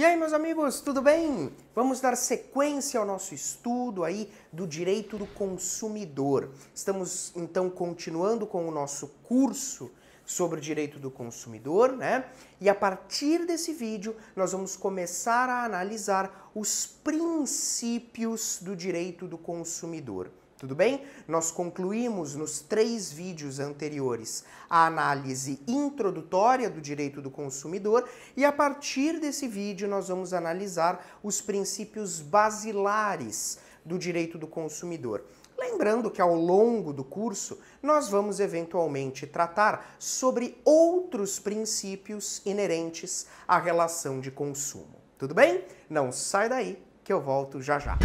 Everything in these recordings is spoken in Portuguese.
E aí, meus amigos, tudo bem? Vamos dar sequência ao nosso estudo aí do direito do consumidor. Estamos então continuando com o nosso curso sobre o direito do consumidor, né? E a partir desse vídeo, nós vamos começar a analisar os princípios do direito do consumidor. Tudo bem? Nós concluímos nos três vídeos anteriores a análise introdutória do direito do consumidor e a partir desse vídeo nós vamos analisar os princípios basilares do direito do consumidor. Lembrando que ao longo do curso nós vamos eventualmente tratar sobre outros princípios inerentes à relação de consumo. Tudo bem? Não sai daí que eu volto já já.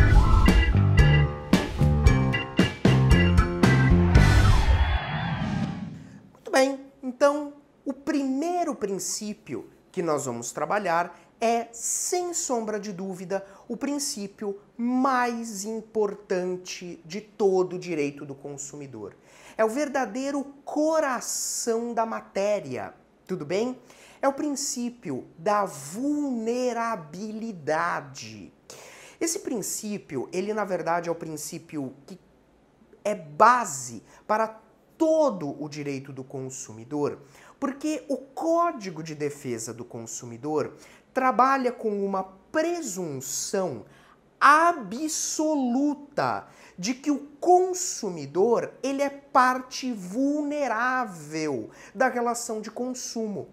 Então, o primeiro princípio que nós vamos trabalhar é, sem sombra de dúvida, o princípio mais importante de todo o direito do consumidor. É o verdadeiro coração da matéria, tudo bem? É o princípio da vulnerabilidade. Esse princípio, ele na verdade é o princípio que é base para todo o direito do consumidor, porque o Código de Defesa do Consumidor trabalha com uma presunção absoluta de que o consumidor ele é parte vulnerável da relação de consumo.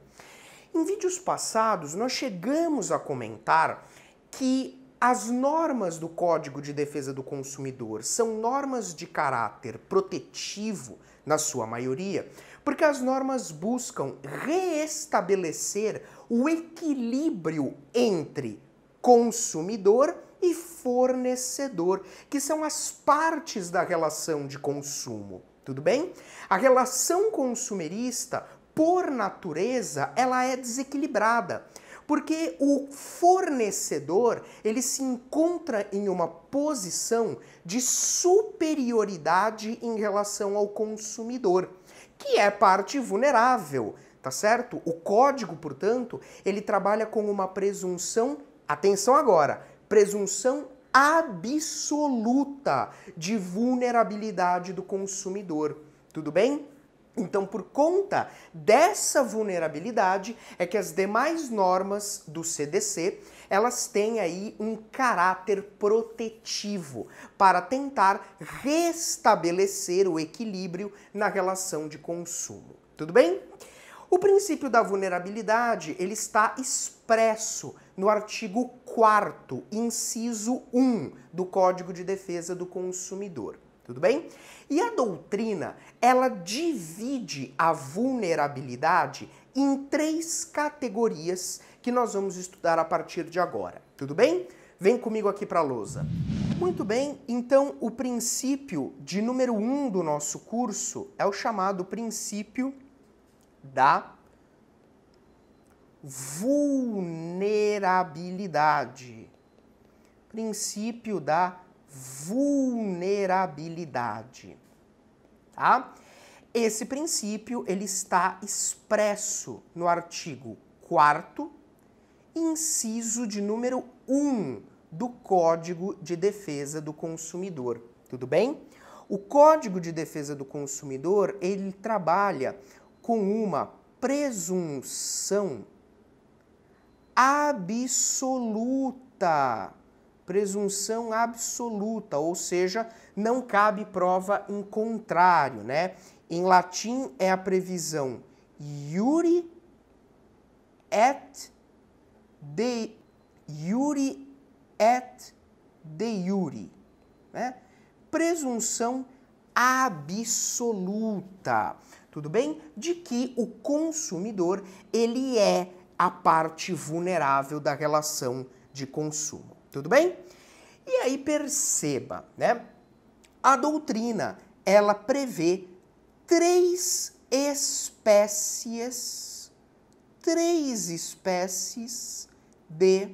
Em vídeos passados nós chegamos a comentar que as normas do Código de Defesa do Consumidor são normas de caráter protetivo, na sua maioria, porque as normas buscam reestabelecer o equilíbrio entre consumidor e fornecedor, que são as partes da relação de consumo. Tudo bem? A relação consumerista, por natureza, ela é desequilibrada, porque o fornecedor, ele se encontra em uma posição de superioridade em relação ao consumidor, que é parte vulnerável, tá certo? O código, portanto, ele trabalha com uma presunção, atenção agora, presunção absoluta de vulnerabilidade do consumidor. Tudo bem? Então, por conta dessa vulnerabilidade, é que as demais normas do CDC elas têm aí um caráter protetivo para tentar restabelecer o equilíbrio na relação de consumo. Tudo bem? O princípio da vulnerabilidade, ele está expresso no artigo 4 inciso 1 do Código de Defesa do Consumidor. Tudo bem? E a doutrina, ela divide a vulnerabilidade em três categorias que nós vamos estudar a partir de agora. Tudo bem? Vem comigo aqui para a lousa. Muito bem, então o princípio de número 1 um do nosso curso é o chamado princípio da vulnerabilidade. Princípio da vulnerabilidade, tá? Esse princípio ele está expresso no artigo 4 inciso de número 1 do Código de Defesa do Consumidor. Tudo bem? O Código de Defesa do Consumidor, ele trabalha com uma presunção absoluta. Presunção absoluta, ou seja, não cabe prova em contrário, né? Em latim é a previsão iuri et de Yuri et de iure, né? Presunção absoluta, tudo bem? De que o consumidor, ele é a parte vulnerável da relação de consumo, tudo bem? E aí perceba, né? A doutrina, ela prevê três espécies, três espécies de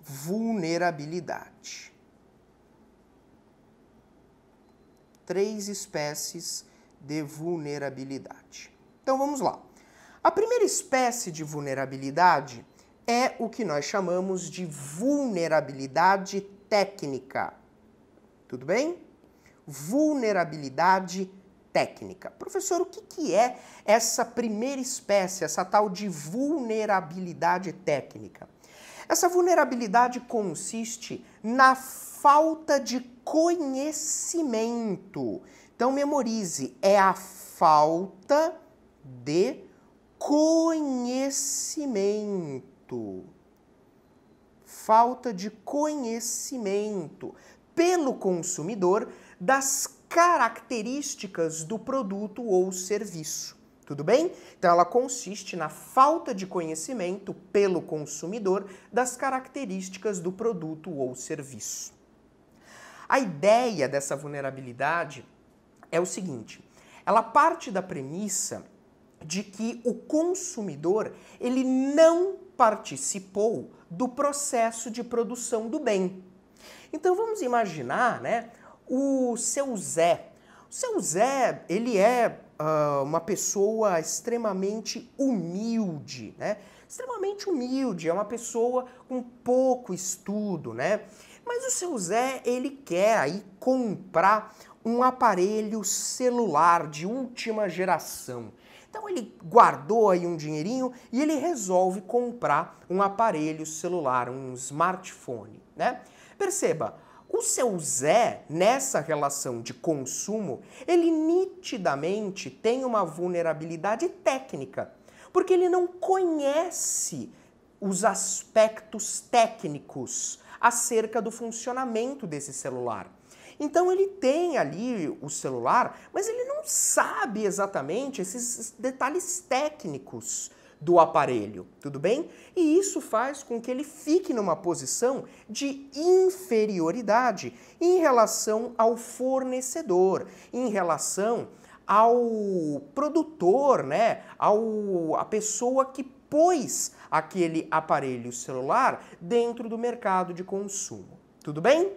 vulnerabilidade. Três espécies de vulnerabilidade. Então vamos lá. A primeira espécie de vulnerabilidade é o que nós chamamos de vulnerabilidade técnica. Tudo bem? Vulnerabilidade técnica. Professor, o que, que é essa primeira espécie, essa tal de vulnerabilidade técnica? Essa vulnerabilidade consiste na falta de conhecimento. Então, memorize, é a falta de conhecimento. Falta de conhecimento pelo consumidor das características do produto ou serviço. Tudo bem? Então ela consiste na falta de conhecimento pelo consumidor das características do produto ou serviço. A ideia dessa vulnerabilidade é o seguinte: ela parte da premissa de que o consumidor ele não participou do processo de produção do bem. Então vamos imaginar, né, o seu Zé o seu Zé, ele é uh, uma pessoa extremamente humilde, né? Extremamente humilde, é uma pessoa com pouco estudo, né? Mas o seu Zé, ele quer aí comprar um aparelho celular de última geração. Então ele guardou aí um dinheirinho e ele resolve comprar um aparelho celular, um smartphone, né? Perceba, o seu Zé, nessa relação de consumo, ele nitidamente tem uma vulnerabilidade técnica, porque ele não conhece os aspectos técnicos acerca do funcionamento desse celular. Então ele tem ali o celular, mas ele não sabe exatamente esses detalhes técnicos do aparelho, tudo bem? E isso faz com que ele fique numa posição de inferioridade em relação ao fornecedor, em relação ao produtor, né? Ao a pessoa que pôs aquele aparelho celular dentro do mercado de consumo. Tudo bem?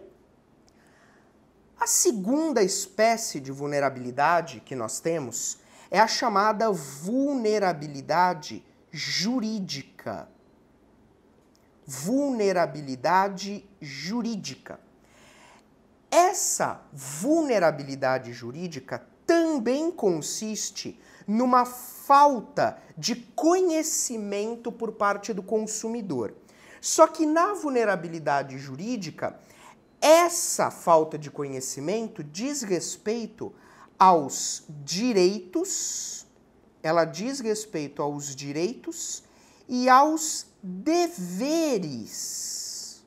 A segunda espécie de vulnerabilidade que nós temos é a chamada vulnerabilidade jurídica. Vulnerabilidade jurídica. Essa vulnerabilidade jurídica também consiste numa falta de conhecimento por parte do consumidor. Só que na vulnerabilidade jurídica, essa falta de conhecimento diz respeito aos direitos ela diz respeito aos direitos e aos deveres.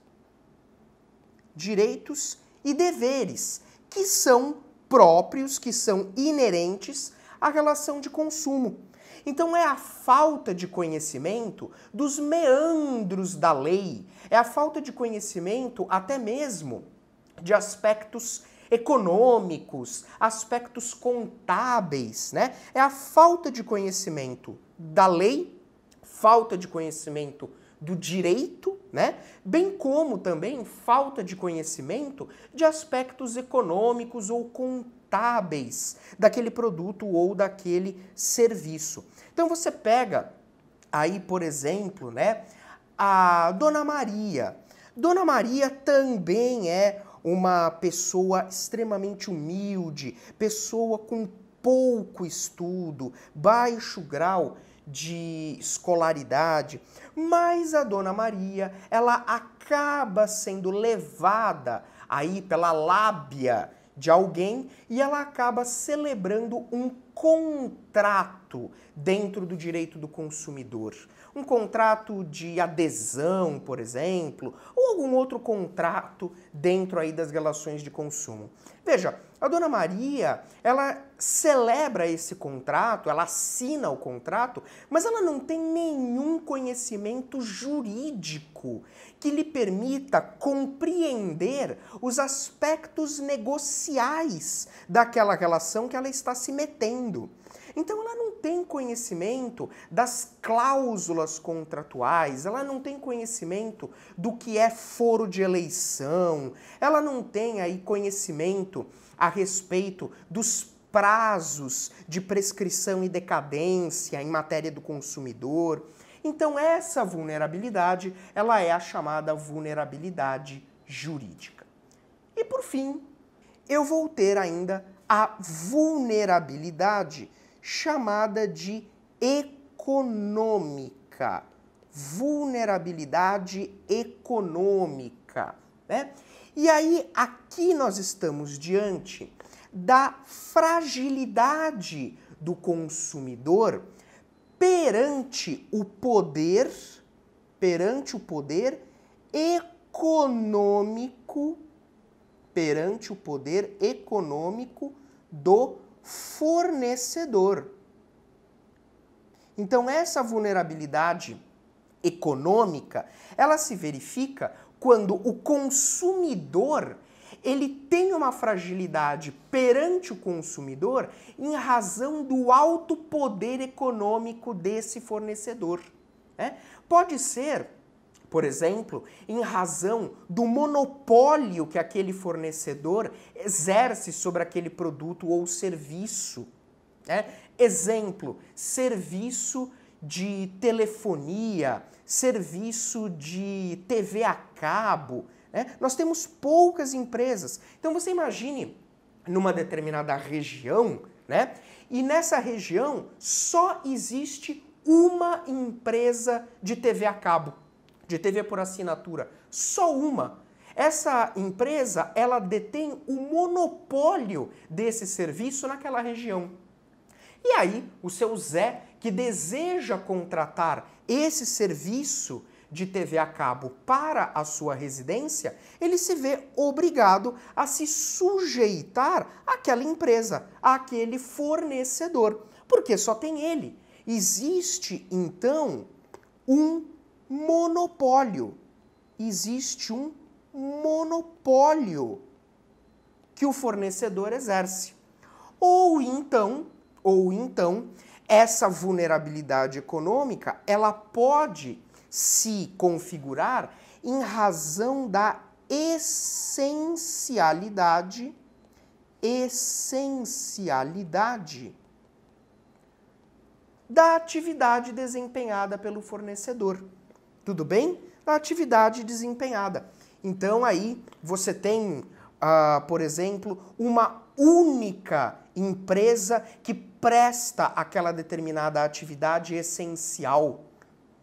Direitos e deveres, que são próprios, que são inerentes à relação de consumo. Então é a falta de conhecimento dos meandros da lei, é a falta de conhecimento até mesmo de aspectos econômicos, aspectos contábeis, né? É a falta de conhecimento da lei, falta de conhecimento do direito, né? Bem como também falta de conhecimento de aspectos econômicos ou contábeis daquele produto ou daquele serviço. Então você pega aí, por exemplo, né, a Dona Maria. Dona Maria também é uma pessoa extremamente humilde, pessoa com pouco estudo, baixo grau de escolaridade, mas a Dona Maria, ela acaba sendo levada aí pela lábia de alguém e ela acaba celebrando um contrato dentro do direito do consumidor um contrato de adesão, por exemplo, ou algum outro contrato dentro aí das relações de consumo. Veja, a dona Maria, ela celebra esse contrato, ela assina o contrato, mas ela não tem nenhum conhecimento jurídico que lhe permita compreender os aspectos negociais daquela relação que ela está se metendo. Então ela não tem conhecimento das cláusulas contratuais, ela não tem conhecimento do que é foro de eleição, ela não tem aí conhecimento a respeito dos prazos de prescrição e decadência em matéria do consumidor. Então essa vulnerabilidade, ela é a chamada vulnerabilidade jurídica. E por fim, eu vou ter ainda a vulnerabilidade chamada de econômica, vulnerabilidade econômica. Né? E aí, aqui nós estamos diante da fragilidade do consumidor perante o poder, perante o poder econômico, perante o poder econômico do fornecedor. Então, essa vulnerabilidade econômica, ela se verifica quando o consumidor ele tem uma fragilidade perante o consumidor em razão do alto poder econômico desse fornecedor. Né? Pode ser por exemplo, em razão do monopólio que aquele fornecedor exerce sobre aquele produto ou serviço. Né? Exemplo: serviço de telefonia, serviço de TV a cabo. Né? Nós temos poucas empresas. Então você imagine numa determinada região, né? E nessa região só existe uma empresa de TV a cabo de TV por assinatura, só uma. Essa empresa, ela detém o monopólio desse serviço naquela região. E aí, o seu Zé, que deseja contratar esse serviço de TV a cabo para a sua residência, ele se vê obrigado a se sujeitar àquela empresa, àquele fornecedor, porque só tem ele. Existe então um monopólio. Existe um monopólio que o fornecedor exerce. Ou então, ou então, essa vulnerabilidade econômica, ela pode se configurar em razão da essencialidade essencialidade da atividade desempenhada pelo fornecedor tudo bem? A atividade desempenhada. Então aí você tem, uh, por exemplo, uma única empresa que presta aquela determinada atividade essencial.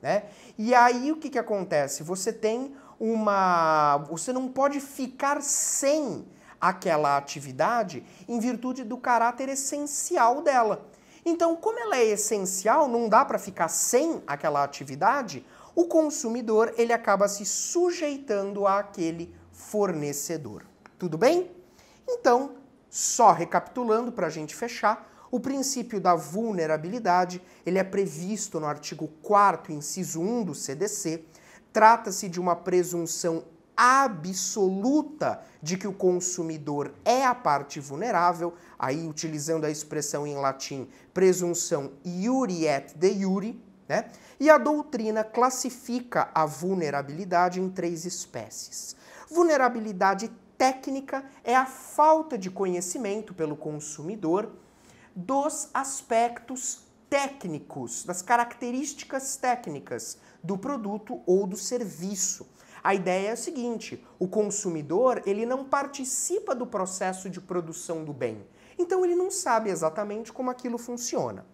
Né? E aí o que, que acontece? Você tem uma. Você não pode ficar sem aquela atividade em virtude do caráter essencial dela. Então, como ela é essencial, não dá para ficar sem aquela atividade, o consumidor ele acaba se sujeitando àquele fornecedor. Tudo bem? Então, só recapitulando para a gente fechar, o princípio da vulnerabilidade ele é previsto no artigo 4 inciso 1 do CDC. Trata-se de uma presunção absoluta de que o consumidor é a parte vulnerável, aí utilizando a expressão em latim presunção iuri et de iure, né? E a doutrina classifica a vulnerabilidade em três espécies. Vulnerabilidade técnica é a falta de conhecimento pelo consumidor dos aspectos técnicos, das características técnicas do produto ou do serviço. A ideia é a seguinte: o consumidor ele não participa do processo de produção do bem, então ele não sabe exatamente como aquilo funciona.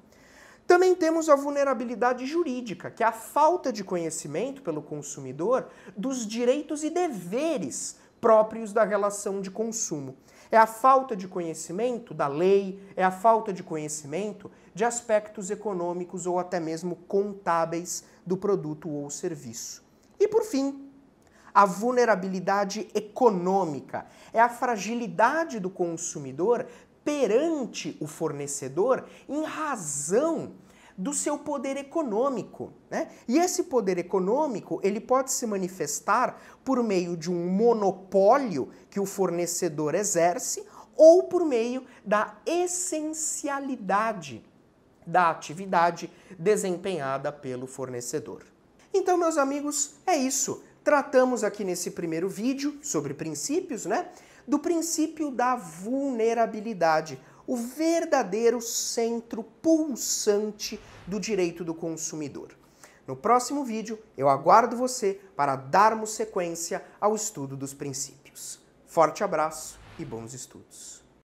Também temos a vulnerabilidade jurídica, que é a falta de conhecimento pelo consumidor dos direitos e deveres próprios da relação de consumo. É a falta de conhecimento da lei, é a falta de conhecimento de aspectos econômicos ou até mesmo contábeis do produto ou serviço. E por fim, a vulnerabilidade econômica é a fragilidade do consumidor perante o fornecedor em razão do seu poder econômico. Né? E esse poder econômico ele pode se manifestar por meio de um monopólio que o fornecedor exerce ou por meio da essencialidade da atividade desempenhada pelo fornecedor. Então, meus amigos, é isso. Tratamos aqui nesse primeiro vídeo sobre princípios, né? Do princípio da vulnerabilidade, o verdadeiro centro pulsante do direito do consumidor. No próximo vídeo, eu aguardo você para darmos sequência ao estudo dos princípios. Forte abraço e bons estudos!